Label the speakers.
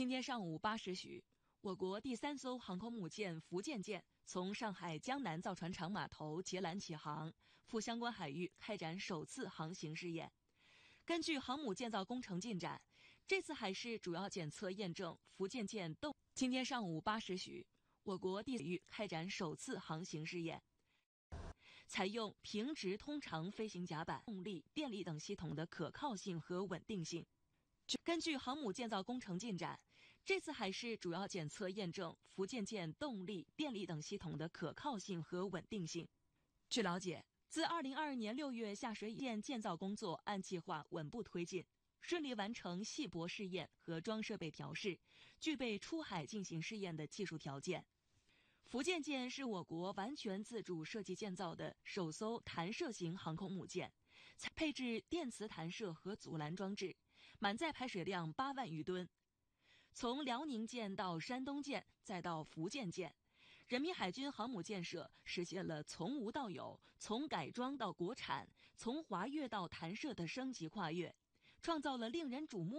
Speaker 1: 今天上午八时许，我国第三艘航空母舰“福建舰”从上海江南造船厂码头截拦起航，赴相关海域开展首次航行试验。根据航母建造工程进展，这次海试主要检测验证“福建舰”动。今天上午八时许，我国地域开展首次航行试验，采用平直通常飞行甲板、动力、电力等系统的可靠性和稳定性。根据航母建造工程进展，这次海试主要检测验证福建舰动力、电力等系统的可靠性和稳定性。据了解，自2022年6月下水，舰建造工作按计划稳步推进，顺利完成细薄试验和装设备调试，具备出海进行试验的技术条件。福建舰是我国完全自主设计建造的首艘弹射型航空母舰，配置电磁弹射和阻拦装置。满载排水量八万余吨，从辽宁舰到山东舰再到福建舰，人民海军航母建设实现了从无到有、从改装到国产、从滑跃到弹射的升级跨越，创造了令人瞩目。